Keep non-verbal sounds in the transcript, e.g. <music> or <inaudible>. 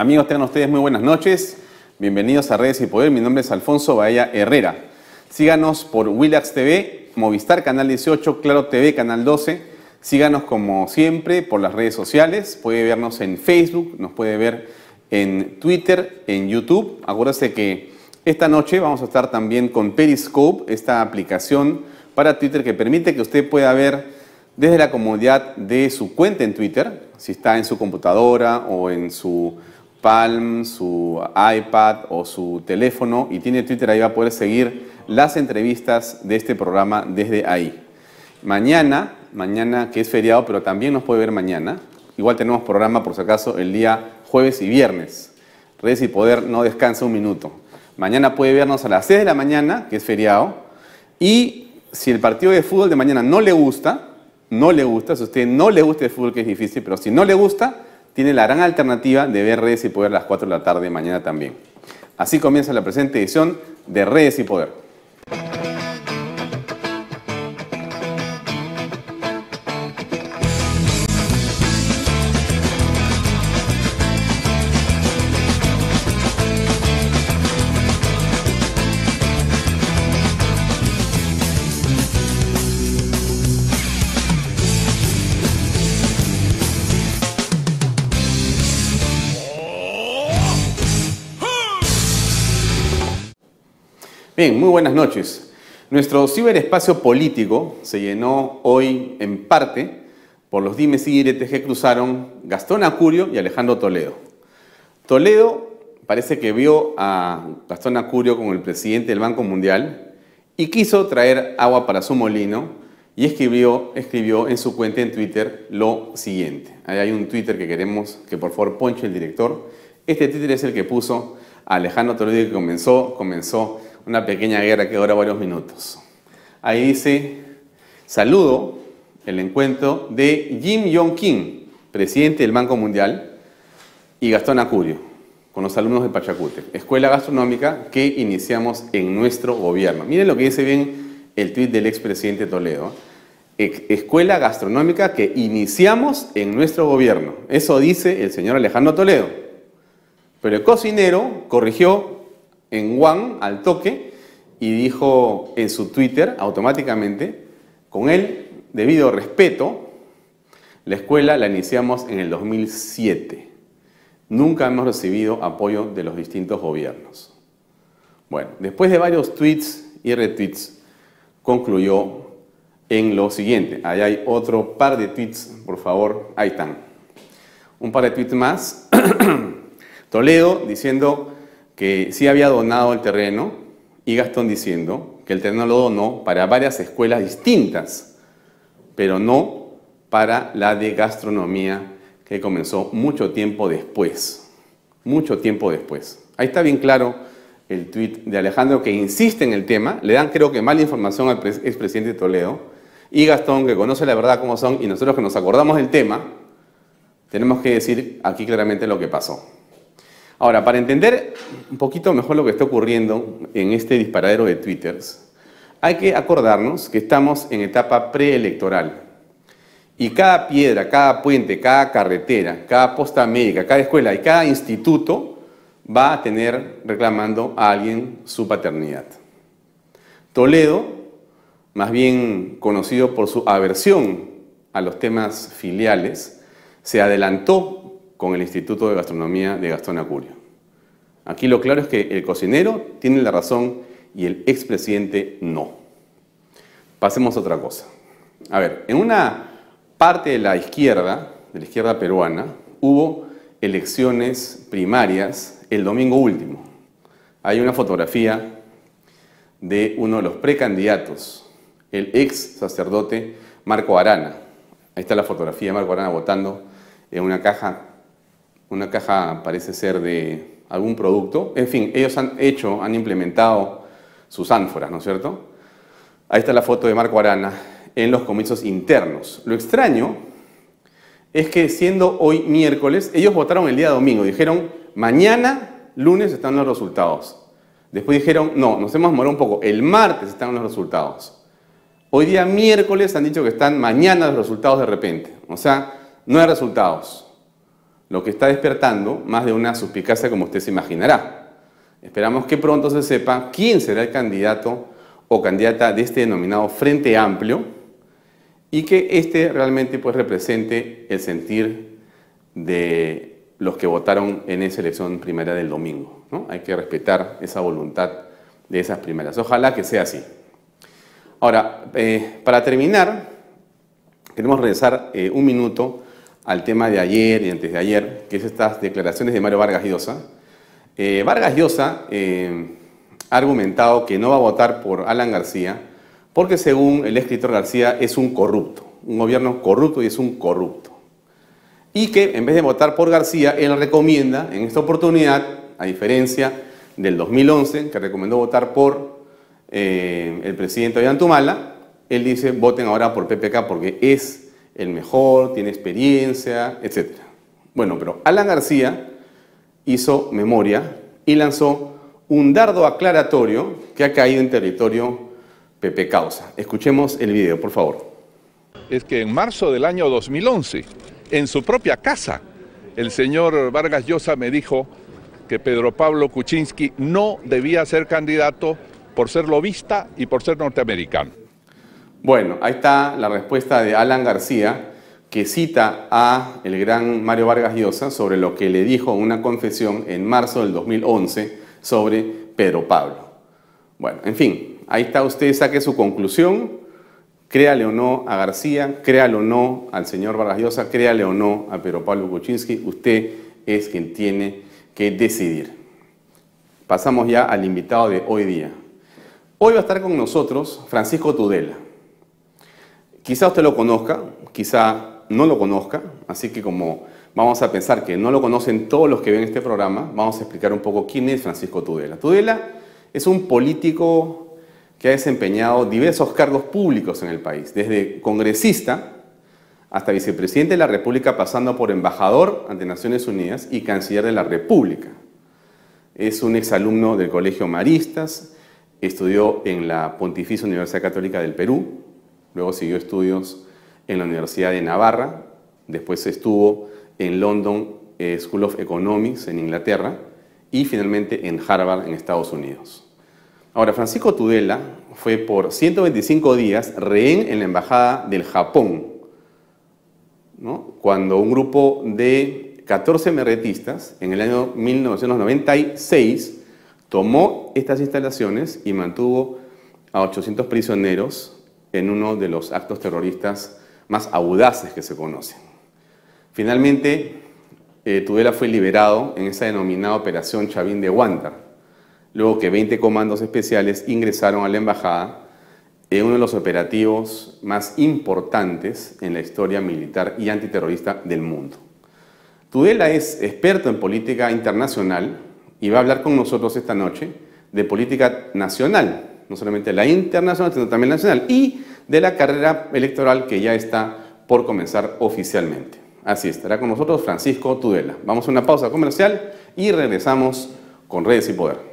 Amigos, tengan ustedes muy buenas noches. Bienvenidos a Redes y Poder. Mi nombre es Alfonso Bahía Herrera. Síganos por Willax TV, Movistar Canal 18, Claro TV Canal 12. Síganos como siempre por las redes sociales. Puede vernos en Facebook, nos puede ver en Twitter, en YouTube. Acuérdense que esta noche vamos a estar también con Periscope, esta aplicación para Twitter que permite que usted pueda ver desde la comodidad de su cuenta en Twitter, si está en su computadora o en su Palm, su iPad o su teléfono y tiene Twitter, ahí va a poder seguir las entrevistas de este programa desde ahí. Mañana, mañana que es feriado, pero también nos puede ver mañana. Igual tenemos programa, por si acaso, el día jueves y viernes. Redes y Poder no descansa un minuto. Mañana puede vernos a las 6 de la mañana, que es feriado. Y si el partido de fútbol de mañana no le gusta, no le gusta, si a usted no le gusta el fútbol, que es difícil, pero si no le gusta, tiene la gran alternativa de ver redes y poder a las 4 de la tarde mañana también. Así comienza la presente edición de Redes y Poder. muy buenas noches. Nuestro ciberespacio político se llenó hoy en parte por los dimes y diretes que cruzaron Gastón Acurio y Alejandro Toledo. Toledo parece que vio a Gastón Acurio como el presidente del Banco Mundial y quiso traer agua para su molino y escribió, escribió en su cuenta en Twitter lo siguiente. Ahí hay un Twitter que queremos que por favor ponche el director. Este Twitter es el que puso a Alejandro Toledo que comenzó, comenzó una pequeña guerra que dura varios minutos. Ahí dice, saludo el encuentro de Jim Yong Kim, presidente del Banco Mundial, y Gastón Acurio, con los alumnos de Pachacute, escuela gastronómica que iniciamos en nuestro gobierno. Miren lo que dice bien el tweet del expresidente Toledo. Escuela gastronómica que iniciamos en nuestro gobierno. Eso dice el señor Alejandro Toledo. Pero el cocinero corrigió en Juan al toque y dijo en su Twitter automáticamente, con él, debido respeto, la escuela la iniciamos en el 2007. Nunca hemos recibido apoyo de los distintos gobiernos. Bueno, después de varios tweets y retweets, concluyó en lo siguiente. Ahí hay otro par de tweets, por favor, ahí están. Un par de tweets más. <clears throat> Toledo diciendo, que sí había donado el terreno y Gastón diciendo que el terreno lo donó para varias escuelas distintas, pero no para la de gastronomía que comenzó mucho tiempo después. Mucho tiempo después. Ahí está bien claro el tweet de Alejandro que insiste en el tema, le dan creo que mala información al expresidente Toledo y Gastón que conoce la verdad como son y nosotros que nos acordamos del tema, tenemos que decir aquí claramente lo que pasó. Ahora, para entender un poquito mejor lo que está ocurriendo en este disparadero de twitters, hay que acordarnos que estamos en etapa preelectoral. Y cada piedra, cada puente, cada carretera, cada posta médica, cada escuela y cada instituto va a tener reclamando a alguien su paternidad. Toledo, más bien conocido por su aversión a los temas filiales, se adelantó con el Instituto de Gastronomía de Gastón Acurio. Aquí lo claro es que el cocinero tiene la razón y el expresidente no. Pasemos a otra cosa. A ver, en una parte de la izquierda, de la izquierda peruana, hubo elecciones primarias el domingo último. Hay una fotografía de uno de los precandidatos, el ex sacerdote Marco Arana. Ahí está la fotografía de Marco Arana votando en una caja una caja parece ser de algún producto. En fin, ellos han hecho, han implementado sus ánforas, ¿no es cierto? Ahí está la foto de Marco Arana en los comicios internos. Lo extraño es que siendo hoy miércoles, ellos votaron el día domingo, dijeron, mañana, lunes están los resultados. Después dijeron, no, nos hemos demorado un poco, el martes están los resultados. Hoy día miércoles han dicho que están mañana los resultados de repente. O sea, no hay resultados lo que está despertando más de una suspicacia como usted se imaginará. Esperamos que pronto se sepa quién será el candidato o candidata de este denominado Frente Amplio y que este realmente pues represente el sentir de los que votaron en esa elección primera del domingo. ¿no? Hay que respetar esa voluntad de esas primeras. Ojalá que sea así. Ahora, eh, para terminar, queremos regresar eh, un minuto al tema de ayer y antes de ayer, que es estas declaraciones de Mario Vargas Llosa. Eh, Vargas Llosa eh, ha argumentado que no va a votar por Alan García porque según el escritor García es un corrupto, un gobierno corrupto y es un corrupto. Y que en vez de votar por García, él recomienda en esta oportunidad, a diferencia del 2011, que recomendó votar por eh, el presidente Ollantumala, él dice voten ahora por PPK porque es el mejor, tiene experiencia, etc. Bueno, pero Alan García hizo memoria y lanzó un dardo aclaratorio que ha caído en territorio Pepe Causa. Escuchemos el video, por favor. Es que en marzo del año 2011, en su propia casa, el señor Vargas Llosa me dijo que Pedro Pablo Kuczynski no debía ser candidato por ser lobista y por ser norteamericano. Bueno, ahí está la respuesta de Alan García, que cita a el gran Mario Vargas Llosa sobre lo que le dijo en una confesión en marzo del 2011 sobre Pedro Pablo. Bueno, en fin, ahí está usted, saque su conclusión, créale o no a García, créale o no al señor Vargas Llosa, créale o no a Pedro Pablo Kuczynski, usted es quien tiene que decidir. Pasamos ya al invitado de hoy día. Hoy va a estar con nosotros Francisco Tudela. Quizá usted lo conozca, quizá no lo conozca, así que como vamos a pensar que no lo conocen todos los que ven este programa, vamos a explicar un poco quién es Francisco Tudela. Tudela es un político que ha desempeñado diversos cargos públicos en el país, desde congresista hasta vicepresidente de la República, pasando por embajador ante Naciones Unidas y canciller de la República. Es un exalumno del Colegio Maristas, estudió en la Pontificia Universidad Católica del Perú, Luego siguió estudios en la Universidad de Navarra, después estuvo en London eh, School of Economics en Inglaterra y finalmente en Harvard en Estados Unidos. Ahora, Francisco Tudela fue por 125 días rehén en la Embajada del Japón, cuando un grupo de 14 merretistas en el año 1996 tomó estas instalaciones y mantuvo a 800 prisioneros en uno de los actos terroristas más audaces que se conocen. Finalmente, eh, Tudela fue liberado en esa denominada Operación Chavín de Huántar, luego que 20 comandos especiales ingresaron a la embajada en uno de los operativos más importantes en la historia militar y antiterrorista del mundo. Tudela es experto en política internacional y va a hablar con nosotros esta noche de política nacional no solamente la internacional, sino también nacional, y de la carrera electoral que ya está por comenzar oficialmente. Así estará con nosotros Francisco Tudela. Vamos a una pausa comercial y regresamos con Redes y Poder.